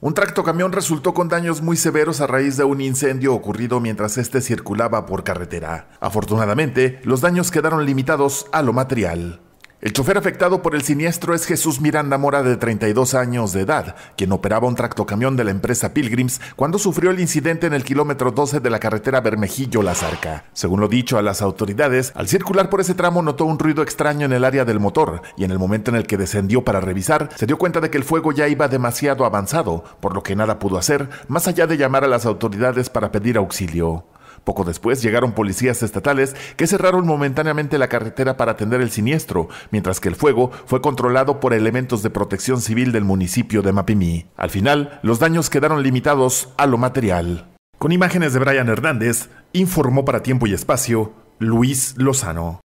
Un tractocamión resultó con daños muy severos a raíz de un incendio ocurrido mientras este circulaba por carretera. Afortunadamente, los daños quedaron limitados a lo material. El chofer afectado por el siniestro es Jesús Miranda Mora, de 32 años de edad, quien operaba un tractocamión de la empresa Pilgrims cuando sufrió el incidente en el kilómetro 12 de la carretera Bermejillo-La Según lo dicho a las autoridades, al circular por ese tramo notó un ruido extraño en el área del motor y en el momento en el que descendió para revisar, se dio cuenta de que el fuego ya iba demasiado avanzado, por lo que nada pudo hacer, más allá de llamar a las autoridades para pedir auxilio. Poco después llegaron policías estatales que cerraron momentáneamente la carretera para atender el siniestro, mientras que el fuego fue controlado por elementos de protección civil del municipio de Mapimí. Al final, los daños quedaron limitados a lo material. Con imágenes de Brian Hernández, informó para tiempo y espacio Luis Lozano.